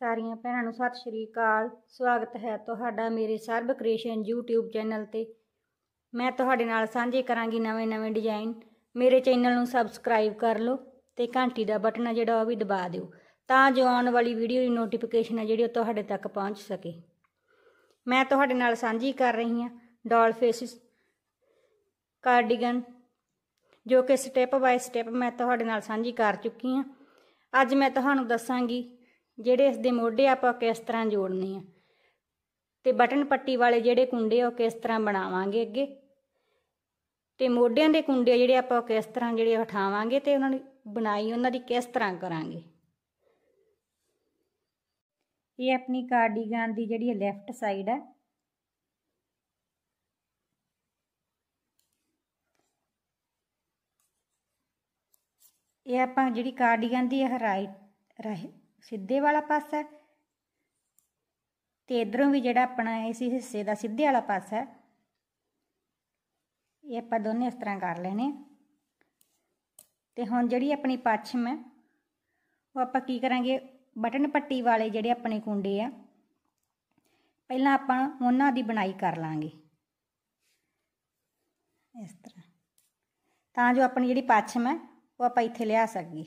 ਸਾਰੀਆਂ ਭੈਣਾਂ ਨੂੰ ਸਤਿ ਸ਼੍ਰੀ ਅਕਾਲ ਸਵਾਗਤ ਹੈ ਤੁਹਾਡਾ ਮੇਰੇ ਸਰਬ ਕ੍ਰੀਏਸ਼ਨ YouTube ਚੈਨਲ ਤੇ ਮੈਂ ਤੁਹਾਡੇ ਨਾਲ ਸਾਂਝੇ ਕਰਾਂਗੀ ਨਵੇਂ-ਨਵੇਂ ਡਿਜ਼ਾਈਨ ਮੇਰੇ ਚੈਨਲ ਨੂੰ ਸਬਸਕ੍ਰਾਈਬ ਕਰ ਲਓ ਤੇ ਘੰਟੀ ਦਾ ਬਟਨ ਜਿਹੜਾ ਉਹ ਵੀ ਦਬਾ ਦਿਓ ਤਾਂ ਜੋ ਆਉਣ ਵਾਲੀ ਵੀਡੀਓ ਦੀ ਨੋਟੀਫਿਕੇਸ਼ਨ ਜਿਹੜੀ ਉਹ ਤੁਹਾਡੇ ਤੱਕ ਪਹੁੰਚ ਸਕੇ ਮੈਂ ਤੁਹਾਡੇ ਨਾਲ ਸਾਂਝੀ ਕਰ ਰਹੀ ਹਾਂ ਡਾਲ ਫੇਸਿਸ ਕਾਰਡੀਗਨ ਜੋ ਕਿ ਸਟੈਪ ਬਾਈ ਸਟੈਪ ਮੈਂ ਤੁਹਾਡੇ ਨਾਲ ਸਾਂਝੀ ਕਰ ਚੁੱਕੀ ਹਾਂ ਅੱਜ ਮੈਂ ਤੁਹਾਨੂੰ ਦੱਸਾਂਗੀ ਜਿਹੜੇ ਇਸ ਦੇ ਮੋਢੇ ਆਪਾਂ ਕਿਸ ਤਰ੍ਹਾਂ ਜੋੜਨੇ ਆ ਤੇ ਬਟਨ ਪੱਟੀ ਵਾਲੇ ਜਿਹੜੇ ਕੁੰਡੇ ਉਹ ਕਿਸ ਤਰ੍ਹਾਂ ਬਣਾਵਾਂਗੇ ਅੱਗੇ ਤੇ ਮੋਢਿਆਂ ਦੇ ਕੁੰਡੇ ਜਿਹੜੇ ਆਪਾਂ ਕਿਸ ਤਰ੍ਹਾਂ ਜਿਹੜੇ ਉਠਾਵਾਂਗੇ ਤੇ ਉਹਨਾਂ ਦੀ ਬਣਾਈ ਉਹਨਾਂ ਦੀ ਕਿਸ ਤਰ੍ਹਾਂ ਕਰਾਂਗੇ ਇਹ ਆਪਣੀ ਕਾਰਡੀਗਨ ਦੀ ਜਿਹੜੀ ਲੈਫਟ ਸਾਈਡ ਹੈ ਇਹ ਆਪਾਂ ਜਿਹੜੀ ਕਾਰਡੀਗਨ ਦੀ ਇਹ ਰਾਈਟ ਰਹੇ ਸਿੱਧੇ ਵਾਲਾ ਪਾਸਾ ਤੇ ਇਧਰੋਂ ਵੀ ਜਿਹੜਾ ਆਪਣਾ ਇਸ ਹਿੱਸੇ ਦਾ ਸਿੱਧੇ ਵਾਲਾ ਪਾਸਾ ਇਹ ਆਪਾਂ ਦੋਨੇ ਇਸ ਤਰ੍ਹਾਂ ਕਰ ਲੈਣੇ ਤੇ ਹੁਣ ਜਿਹੜੀ ਆਪਣੀ ਪਛਮ ਹੈ ਉਹ ਆਪਾਂ ਕੀ ਕਰਾਂਗੇ ਬਟਨ ਪੱਟੀ ਵਾਲੇ ਜਿਹੜੇ ਆਪਣੇ ਕੁੰਡੇ ਆ ਪਹਿਲਾਂ ਆਪਾਂ ਉਹਨਾਂ ਦੀ ਬਣਾਈ ਕਰ ਲਾਂਗੇ ਇਸ ਤਰ੍ਹਾਂ ਤਾਂ ਜੋ ਆਪਣੀ ਜਿਹੜੀ ਪਛਮ ਹੈ ਉਹ ਆਪਾਂ ਇੱਥੇ ਲਿਆ ਸਕੀਏ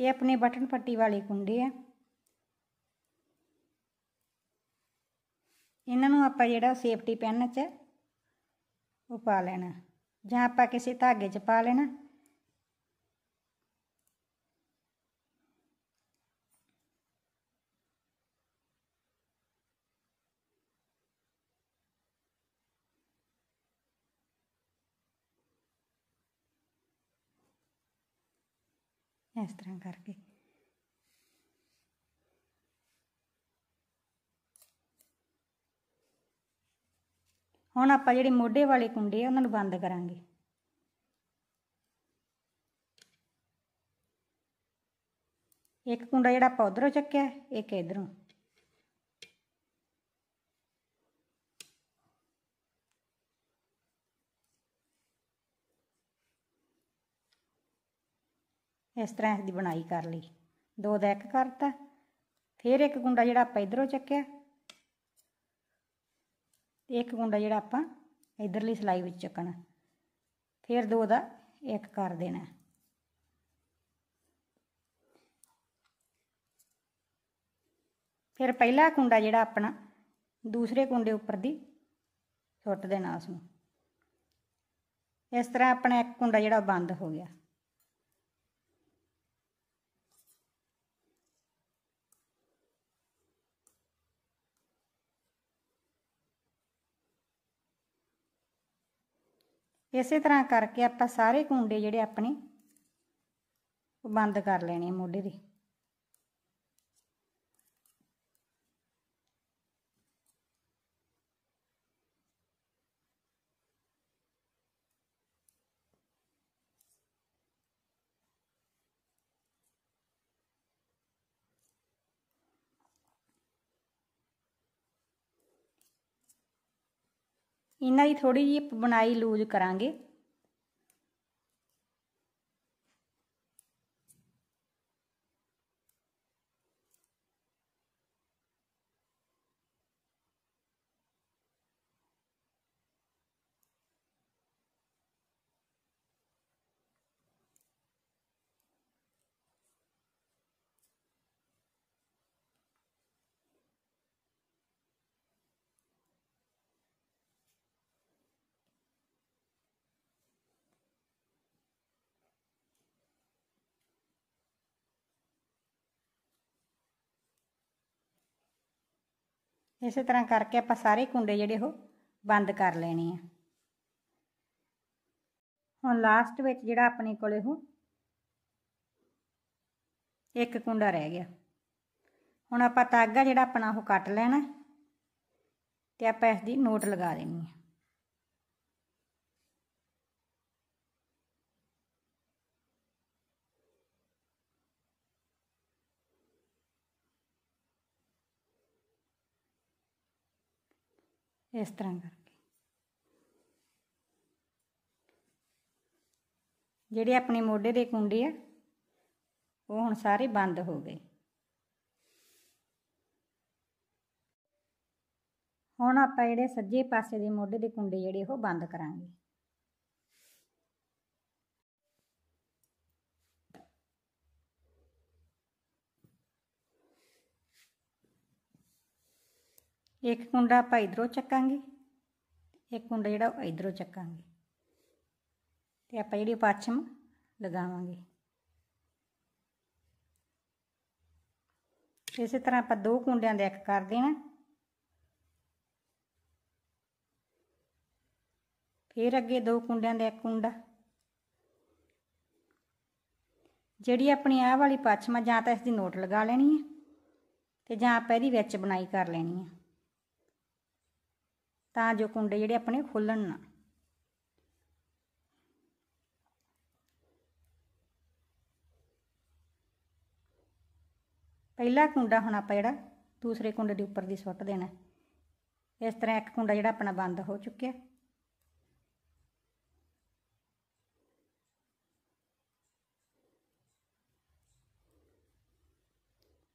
ਇਹ ਆਪਣੇ ਬਟਨ ਪੱਟੀ ਵਾਲੇ ਕੁੰਡੇ ਆ ਇਹਨਾਂ ਨੂੰ ਆਪਾਂ ਜਿਹੜਾ ਸੇਫਟੀ ਪੈਨ 'ਚ ਉਹ ਪਾ ਲੈਣਾ ਜਾਂ ਆਪਾਂ ਕਿਸੇ ਧਾਗੇ 'ਚ ਪਾ ਲੈਣਾ ਇਸ ਤਰ੍ਹਾਂ ਕਰਕੇ ਹੁਣ ਆਪਾਂ ਜਿਹੜੇ ਮੋਢੇ ਵਾਲੇ ਕੁੰਡੇ ਆ ਉਹਨਾਂ ਨੂੰ ਬੰਦ ਕਰਾਂਗੇ ਇੱਕ ਕੁੰਡਾ ਜਿਹੜਾ ਆਪਾਂ ਉਧਰੋਂ ਚੱਕਿਆ ਇੱਕ ਇਧਰੋਂ ਇਸ ਤਰ੍ਹਾਂ ਇਸ ਦੀ ਬਣਾਈ ਕਰ ਲਈ ਦੋ ਦਾ ਇੱਕ ਕਰਤਾ ਫਿਰ ਇੱਕ ਗੁੰਡਾ ਜਿਹੜਾ ਆਪਾਂ ਇਧਰੋਂ ਚੱਕਿਆ ਤੇ ਇੱਕ ਗੁੰਡਾ ਜਿਹੜਾ ਆਪਾਂ ਇਧਰਲੀ ਸਲਾਈ ਵਿੱਚ ਚੱਕਣਾ ਫਿਰ ਦੋ ਦਾ ਇੱਕ ਕਰ ਦੇਣਾ ਫਿਰ ਪਹਿਲਾ ਕੁੰਡਾ ਜਿਹੜਾ ਆਪਣਾ ਦੂਸਰੇ ਕੁੰਡੇ ਉੱਪਰ ਦੀ ਸੁੱਟ ਦੇਣਾ ਉਸ ਨੂੰ ਇਸ ਤਰ੍ਹਾਂ ਆਪਣਾ ਇੱਕ ਕੁੰਡਾ ਜਿਹੜਾ ਬੰਦ ਹੋ ਗਿਆ ਇਸੇ ਤਰ੍ਹਾਂ ਕਰਕੇ ਆਪਾਂ ਸਾਰੇ ਕੁੰਡੇ ਜਿਹੜੇ ਆਪਣੇ ਬੰਦ ਕਰ ਲੈਣੇ ਮੋਢੇ ਦੇ ਇਹਨਾਂ ਦੀ ਥੋੜੀ ਜਿਹੀ ਬੁਣਾਈ ਲੂਜ਼ ਕਰਾਂਗੇ ਇਸੇ ਤਰ੍ਹਾਂ ਕਰਕੇ ਆਪਾਂ ਸਾਰੇ ਕੁੰਡੇ ਜਿਹੜੇ ਉਹ ਬੰਦ ਕਰ ਲੈਣੇ ਆ ਹੁਣ ਲਾਸਟ ਵਿੱਚ ਜਿਹੜਾ ਆਪਣੇ ਕੋਲੇ ਉਹ ਇੱਕ ਕੁੰਡਾ ਰਹਿ ਗਿਆ ਹੁਣ ਆਪਾਂ ਤਾਗਾ ਜਿਹੜਾ ਆਪਣਾ ਉਹ ਕੱਟ ਲੈਣਾ ਤੇ ਆਪਾਂ ਇਸ ਦੀ ਨੋਟ ਲਗਾ ਦੇਣੀ ਹੈ ਇਸ ਤਰ੍ਹਾਂ ਕਰਕੇ ਜਿਹੜੇ ਆਪਣੇ ਮੋਢੇ ਦੇ ਕੁੰਡੇ ਆ ਉਹ ਹੁਣ ਸਾਰੇ ਬੰਦ ਹੋ ਗਏ ਹੁਣ ਆਪਾਂ ਜਿਹੜੇ ਸੱਜੇ ਪਾਸੇ ਦੇ ਮੋਢੇ ਦੇ ਕੁੰਡੇ ਜਿਹੜੇ ਉਹ ਬੰਦ ਕਰਾਂਗੇ ਇੱਕ ਕੁੰਡਾ ਆਪਾਂ ਇਧਰੋਂ ਚੱਕਾਂਗੇ ਇੱਕ ਕੁੰਡਾ ਜਿਹੜਾ ਉਹ ਇਧਰੋਂ ਚੱਕਾਂਗੇ ਤੇ ਆਪਾਂ ਜਿਹੜੀ ਪਾਛਮ ਲਗਾਵਾਂਗੇ ਇਸੇ ਤਰ੍ਹਾਂ ਆਪਾਂ ਦੋ ਕੁੰਡਿਆਂ ਦੇ ਇੱਕ ਕਰ ਦੇਣਾ ਫਿਰ ਅੱਗੇ ਦੋ ਕੁੰਡਿਆਂ ਦਾ ਇੱਕ ਕੁੰਡਾ ਜਿਹੜੀ ਆਪਣੀ ਆਹ ਵਾਲੀ ਪਾਛਮ ਆ ਜਾਂ ਤਾਂ ਇਸ ਦੀ ਨੋਟ ਲਗਾ ਲੈਣੀ ਹੈ ਤੇ ਜਾਂ ਆਪਾਂ ਇਹਦੀ ਵਿੱਚ ਬਣਾਈ ਕਰ ਲੈਣੀ ਹੈ ਤਾਂ ਜੋ ਕੁੰਡੇ ਜਿਹੜੇ ਆਪਣੇ ਖੁੱਲਣ ਨਾ ਪਹਿਲਾ ਕੁੰਡਾ ਹੁਣ ਆਪਾਂ ਜਿਹੜਾ ਦੂਸਰੇ ਕੁੰਡੇ ਦੇ ਉੱਪਰ ਦੀ ਸੁੱਟ ਦੇਣਾ ਇਸ ਤਰ੍ਹਾਂ ਇੱਕ ਕੁੰਡਾ ਜਿਹੜਾ ਆਪਣਾ ਬੰਦ ਹੋ ਚੁੱਕਿਆ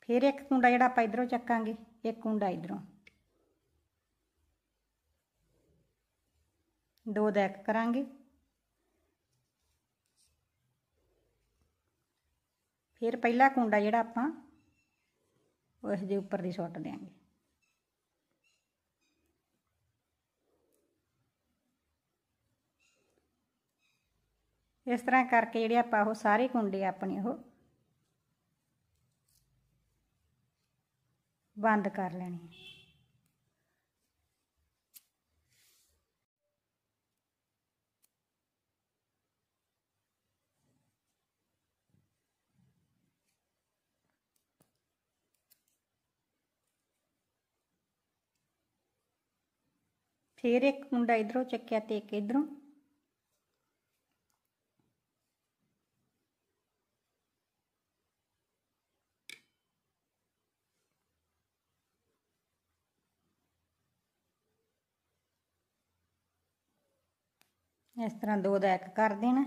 ਫਿਰ ਇੱਕ ਕੁੰਡਾ ਜਿਹੜਾ ਆਪਾਂ ਇਧਰੋਂ ਚੱਕਾਂਗੇ ਇੱਕ ਕੁੰਡਾ ਇਧਰੋਂ ਦੋ ਦੈਕ ਕਰਾਂਗੇ ਫਿਰ ਪਹਿਲਾ ਕੁੰਡਾ ਜਿਹੜਾ ਆਪਾਂ ਉਸ ਦੇ ਉੱਪਰ ਦੀ ਸੁੱਟ ਦੇਾਂਗੇ ਇਸ ਤਰ੍ਹਾਂ ਕਰਕੇ ਜਿਹੜੇ ਆਪਾਂ ਉਹ ਸਾਰੇ ਕੁੰਡੇ ਆਪਣੇ ਉਹ ਬੰਦ ਕਰ ਲੈਣੇ ਆ ਫਿਰ ਇੱਕ ਮੁੰਡਾ ਇਧਰੋਂ ਚੱਕਿਆ ਤੇ ਇੱਕ ਇਧਰੋਂ ਇਸ ਤਰ੍ਹਾਂ ਦੋ ਦਾ ਇੱਕ ਕਰ ਦੇਣਾ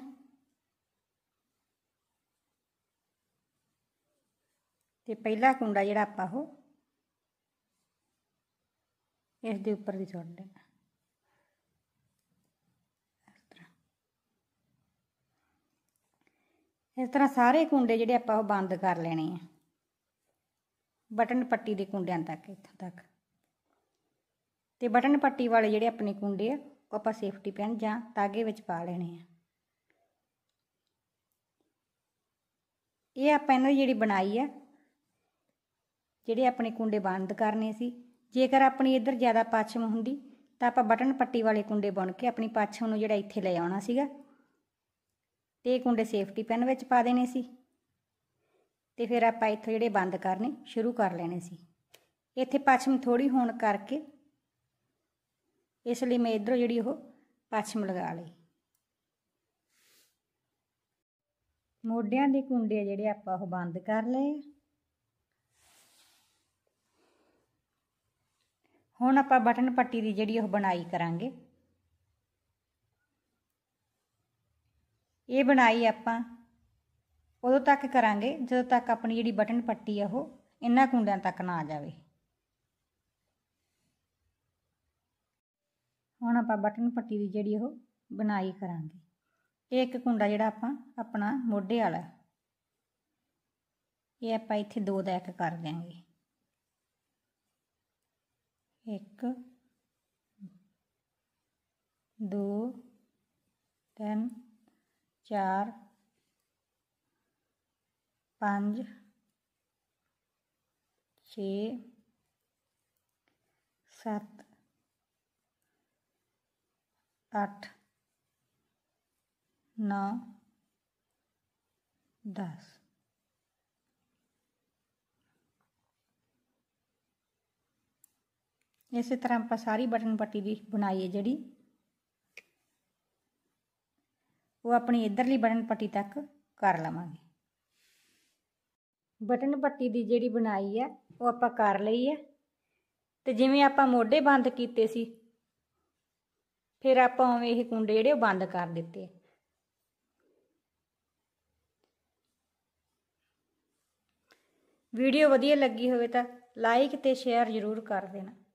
ਤੇ ਪਹਿਲਾ ਕੁੰਡਾ ਜਿਹੜਾ ਆਪਾਂ ਉਹ ਇਸ ਦੇ ਉੱਪਰ ਵੀ ਛੱਡ ਦੇਣਾ ਇਸ ਤਰ੍ਹਾਂ ਸਾਰੇ ਕੁੰਡੇ ਜਿਹੜੇ ਆਪਾਂ ਉਹ ਬੰਦ ਕਰ ਲੈਣੇ ਆ ਬਟਨ ਪੱਟੀ ਦੇ ਕੁੰਡਿਆਂ ਤੱਕ ਇੱਥੋਂ ਤੱਕ ਤੇ ਬਟਨ ਪੱਟੀ ਵਾਲੇ ਜਿਹੜੇ ਆਪਣੇ ਕੁੰਡੇ ਆ ਉਹ ਆਪਾਂ ਸੇਫਟੀ ਪਿਨ ਜਾਂ ਤਾਗੇ ਵਿੱਚ ਪਾ ਲੈਣੇ ਆ ਇਹ ਆਪਾਂ ਇਹਨਾਂ ਜਿਹੜੀ ਬਣਾਈ ਆ ਜਿਹੜੇ ਆਪਣੇ ਕੁੰਡੇ ਬੰਦ ਕਰਨੇ ਸੀ ਜੇਕਰ ਆਪਣੀ ਇੱਧਰ ਜ਼ਿਆਦਾ ਪਾਛਮ ਹੁੰਦੀ ਤਾਂ ਆਪਾਂ ਬਟਨ ਪੱਟੀ ਵਾਲੇ ਕੁੰਡੇ ਬਣ ਕੇ ਆਪਣੀ ਪਾਛਮ ਨੂੰ ਜਿਹੜਾ ਇੱਥੇ ਲੈ ਆਉਣਾ ਸੀਗਾ ਤੇ ਕੁੰਡੇ ਸੇਫਟੀ ਪੈਨ ਵਿੱਚ ਪਾ ਦੇਣੇ ਸੀ ਤੇ ਫਿਰ ਆਪਾਂ ਇੱਥੇ ਜਿਹੜੇ ਬੰਦ ਕਰਨੇ ਸ਼ੁਰੂ ਕਰ ਲੈਣੇ ਸੀ ਇੱਥੇ ਪੱਛਮ ਥੋੜੀ ਹੋਣ ਕਰਕੇ ਇਸ ਲਈ ਮੈਂ ਇਧਰੋਂ ਜਿਹੜੀ ਉਹ ਪੱਛਮ ਲਗਾ ਲਈ ਮੋਢਿਆਂ ਦੇ ਕੁੰਡੇ ਜਿਹੜੇ ਆਪਾਂ ਉਹ ਬੰਦ ਕਰ ਲਏ ਹੁਣ ਆਪਾਂ ਬਟਨ ਪੱਟੀ ਦੀ ਜਿਹੜੀ ਉਹ ਬਣਾਈ ਕਰਾਂਗੇ ਇਹ ਬਣਾਈ ਆਪਾਂ ਉਦੋਂ ਤੱਕ ਕਰਾਂਗੇ ਜਦੋਂ ਤੱਕ ਆਪਣੀ ਜਿਹੜੀ ਬਟਨ ਪੱਟੀ ਆ ਉਹ ਇੰਨਾ ਕੁੰਡਿਆਂ ਤੱਕ ਨਾ ਆ ਜਾਵੇ ਹੁਣ ਆਪਾਂ ਬਟਨ ਪੱਟੀ ਦੀ ਜਿਹੜੀ ਉਹ ਬਣਾਈ ਕਰਾਂਗੇ ਇਹ ਇੱਕ ਕੁੰਡਾ ਜਿਹੜਾ ਆਪਾਂ ਆਪਣਾ ਮੋਢੇ ਵਾਲਾ ਇਹ ਆਪਾਂ ਇੱਥੇ ਦੋ ਦਾ ਇੱਕ ਕਰ ਦਿਆਂਗੇ ਇੱਕ ਦੋ ਤਿੰਨ चार ਪੰਜ छ सत अठ नौ दस इस तरह आप सारी बटन पट्टी भी बनाई है जी ਉਹ ਆਪਣੀ ਇਧਰਲੀ ਬਟਨ ਪੱਟੀ ਤੱਕ ਕਰ ਲਵਾਂਗੇ ਬਟਨ ਪੱਟੀ ਦੀ ਜਿਹੜੀ ਬਣਾਈ ਹੈ ਉਹ ਆਪਾਂ ਕਰ ਲਈ ਹੈ ਤੇ ਜਿਵੇਂ ਆਪਾਂ ਮੋਢੇ ਬੰਦ ਕੀਤੇ ਸੀ ਫਿਰ ਆਪਾਂ ਉਵੇਂ ਇਹ ਕੁੰਡੇ ਜਿਹੜੇ ਬੰਦ ਕਰ ਦਿੱਤੇ ਆ ਵੀਡੀਓ ਵਧੀਆ ਲੱਗੀ ਹੋਵੇ ਤਾਂ ਲਾਈਕ ਤੇ ਸ਼ੇਅਰ ਜ਼ਰੂਰ ਕਰ ਦੇਣਾ